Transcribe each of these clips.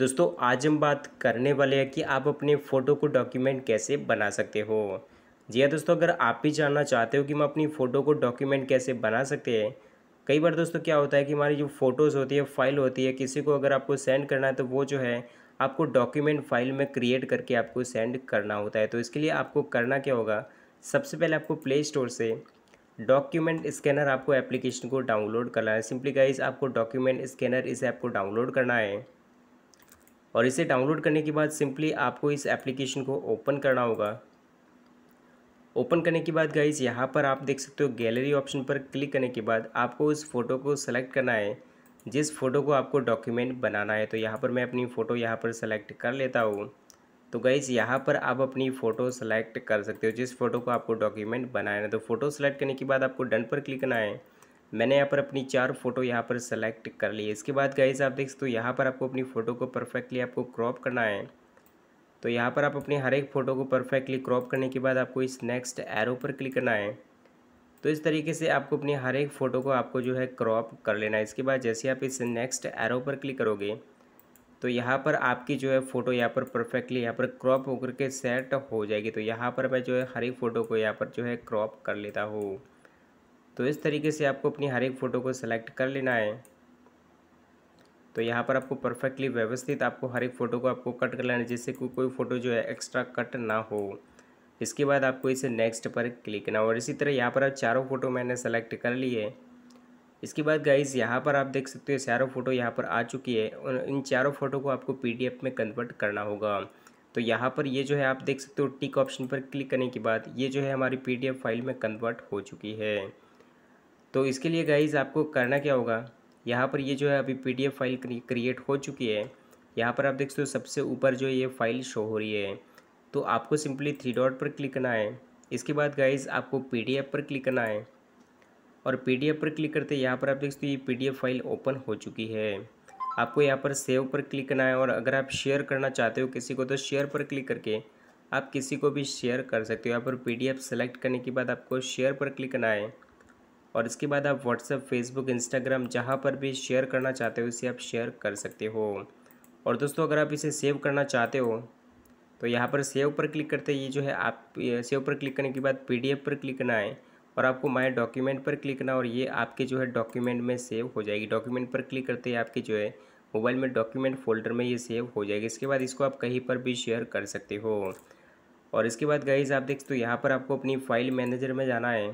दोस्तों आज हम बात करने वाले हैं कि आप अपने फ़ोटो को डॉक्यूमेंट कैसे बना सकते हो जी हाँ दोस्तों अगर आप भी जानना चाहते हो कि हम अपनी फ़ोटो को डॉक्यूमेंट कैसे बना सकते हैं कई बार दोस्तों क्या होता है कि हमारी जो फ़ोटोज़ होती है फ़ाइल होती है किसी को अगर आपको सेंड करना है तो वो जो है आपको डॉक्यूमेंट फ़ाइल में क्रिएट करके आपको सेंड करना होता है तो इसके लिए आपको करना क्या होगा सबसे पहले आपको प्ले स्टोर से डॉक्यूमेंट स्कैनर आपको एप्लीकेशन को डाउनलोड करना है सिंपली गाइज आपको डॉक्यूमेंट स्कैनर इसे आपको डाउनलोड करना है और इसे डाउनलोड करने के बाद सिंपली आपको इस एप्लीकेशन को ओपन करना होगा ओपन करने के बाद गाइज यहाँ पर आप देख सकते हो गैलरी ऑप्शन पर क्लिक करने के बाद आपको उस फ़ोटो को सेलेक्ट करना है जिस फ़ोटो को आपको डॉक्यूमेंट बनाना है तो यहाँ पर मैं अपनी फ़ोटो यहाँ पर सेलेक्ट कर लेता हूँ तो गाइज़ यहाँ पर आप अपनी फ़ोटो सेलेक्ट कर सकते हो जिस फ़ोटो को आपको डॉक्यूमेंट बनाना है तो फ़ोटो सेलेक्ट करने के बाद आपको डन पर क्लिक करना है मैंने यहाँ पर अपनी चार फ़ोटो यहाँ पर सेलेक्ट कर ली इसके बाद गाइस आप देख सकते हो यहाँ पर आपको अपनी फ़ोटो को परफेक्टली आपको क्रॉप करना है तो यहाँ पर आप अपने हर एक फ़ोटो को परफेक्टली क्रॉप करने के बाद आपको इस नेक्स्ट एरो पर क्लिक करना है तो इस तरीके से आपको अपने हर एक फ़ोटो को आपको जो है क्रॉप कर लेना है इसके बाद जैसे आप इस नेक्स्ट एरो पर क्लिक करोगे तो यहाँ पर आपकी जो है फ़ोटो यहाँ पर परफेक्टली यहाँ पर क्रॉप होकर के सेट हो जाएगी तो यहाँ पर मैं जो है हर एक फ़ोटो को यहाँ पर जो है क्रॉप कर लेता हूँ तो इस तरीके से आपको अपनी हर एक फ़ोटो को सेलेक्ट कर लेना है तो यहाँ पर आपको परफेक्टली व्यवस्थित आपको हर एक फ़ोटो को आपको कट कर लेना है जिससे कोई कोई फ़ोटो जो है एक्स्ट्रा कट ना हो इसके बाद आपको इसे नेक्स्ट पर क्लिक करना और इसी तरह यहाँ पर आप चारों फ़ोटो मैंने सेलेक्ट कर ली है इसके बाद गाइज यहाँ पर आप देख सकते हो चारों फ़ोटो यहाँ पर आ चुकी है और इन चारों फ़ोटो को आपको पी में कन्वर्ट करना होगा तो यहाँ पर ये जो है आप देख सकते हो टिक ऑप्शन पर क्लिक करने के बाद ये जो है हमारी पी फाइल में कन्वर्ट हो चुकी है तो इसके लिए गाइज़ आपको करना क्या होगा यहाँ पर ये जो है अभी पी फाइल क्रिएट हो चुकी है यहाँ पर आप देख सकते हो सबसे ऊपर जो ये फाइल शो हो रही है तो आपको सिंपली थ्री डॉट पर क्लिक करना है इसके बाद गाइज़ आपको पी पर क्लिक करना है और पी पर क्लिक करते यहाँ पर आप देख सकते हो ये पी फाइल ओपन हो चुकी है आपको यहाँ पर सेव पर क्लिक करना है और अगर आप शेयर करना चाहते हो किसी को तो शेयर पर क्लिक करके आप किसी को भी शेयर कर सकते हो यहाँ पर पी सेलेक्ट करने के बाद आपको शेयर पर क्लिक करना है और इसके बाद आप व्हाट्सएप फेसबुक इंस्टाग्राम जहाँ पर भी शेयर करना चाहते हो इसे आप शेयर कर सकते हो और दोस्तों अगर आप इसे सेव करना चाहते हो तो यहाँ पर सेव पर क्लिक करते ये जो है आप सेव पर क्लिक करने के बाद पी पर क्लिक करना है और आपको माय डॉक्यूमेंट पर क्लिक करना और ये आपके जो है डॉक्यूमेंट में सेव हो जाएगी डॉक्यूमेंट पर क्लिक करते ही आपके जो है मोबाइल में डॉक्यूमेंट फोल्डर में ये सेव हो जाएगी इसके बाद इसको आप कहीं पर भी शेयर कर सकते हो और इसके बाद गाइज आप देखते तो यहाँ पर आपको अपनी फाइल मैनेजर में जाना है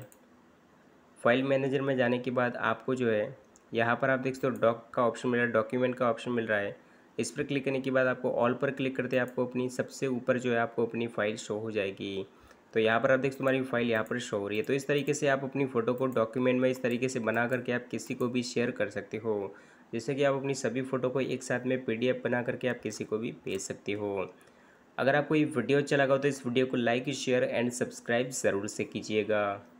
फाइल मैनेजर में जाने के बाद आपको जो है यहाँ पर आप देख सकते हो डॉक का ऑप्शन मिल रहा है डॉक्यूमेंट का ऑप्शन मिल रहा है इस पर क्लिक करने के बाद आपको ऑल पर क्लिक करते आपको अपनी सबसे ऊपर जो है आपको अपनी फ़ाइल शो हो जाएगी तो यहाँ पर आप देख तुम्हारी फाइल यहाँ पर शो हो रही है तो इस तरीके से आप अपनी फ़ोटो को डॉक्यूमेंट में इस तरीके से बना करके आप किसी को भी शेयर कर सकते हो जैसे कि आप अपनी सभी फ़ोटो को एक साथ में पी बना करके आप किसी को भी भेज सकते हो अगर आपको ये वीडियो अच्छा लगा हो तो इस वीडियो को लाइक शेयर एंड सब्सक्राइब ज़रूर से कीजिएगा